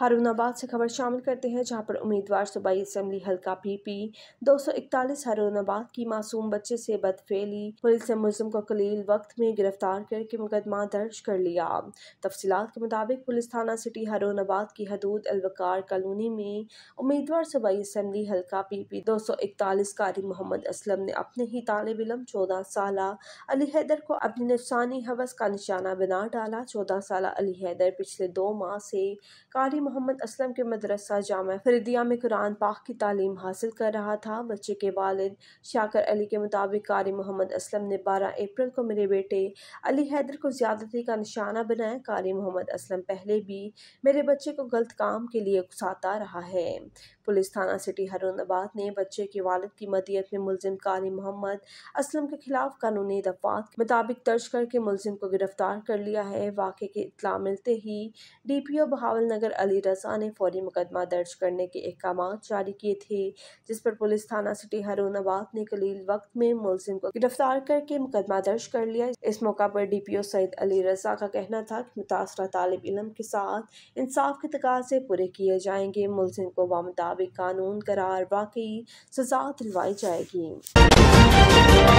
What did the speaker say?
हारूनाबाद से खबर शामिल करते हैं जहां पर उम्मीदवार सूबाई असम्बली हल्का पीपी 241 हारूनाबाद की मासूम बच्चे से बदफेली पुलिस ने मुलम को कलील वक्त में गिरफ्तार करके मुकदमा दर्ज कर लिया तफसीत के मुताबिक पुलिस थाना सिटी हारूनाबाद की हदूद अलवकार कॉलोनी में उम्मीदवार सूबाई असम्बली हल्का सौ इकतालीस कारी मोहम्मद असलम ने अपने ही तालब इलम चौदह साल अली हैदर को अपनी नफसानी हवस का निशाना बना डाला चौदह साल अली हैदर पिछले दो माह से कारी मोहम्मद असलम के मदरसा जाम फरीदिया में कुरान पाक की तालीम हासिल कर रहा था बच्चे के वालिद शाकर अली के मुताबिक कारी मोहम्मद असलम ने 12 अप्रैल को मेरे बेटे अली हैदर को ज़्यादती का निशाना बनाया कारी मोहम्मद असलम पहले भी मेरे बच्चे को गलत काम के लिए उकसाता रहा है पुलिस थाना सिटी हरुणाबाद ने बच्चे के वालद की मदियत में मुलजिम कारी मोहम्मद असलम के खिलाफ कानूनी दफात के मुताबिक दर्ज करके मुलजिम को गिरफ्तार कर लिया है वाक़े की इतला मिलते ही D P O Bahawalnagar Ali Raza ने फौरी मुकदमा दर्ज करने के अहकाम जारी किए थे जिस पर पुलिस थाना सिटी हरुणाबाद ने कलील वक्त में मुलजिम को गिरफ्तार करके मुकदमा दर्ज कर लिया इस मौका पर D P O Syed Ali Raza का कहना था कि मुतासरा तालब इलम के साथ इंसाफ के तकाजे पूरे किए जाएंगे मुलजिम को बामदाब मुताबिक कानून करार वाकई सजा दिलवाई जाएगी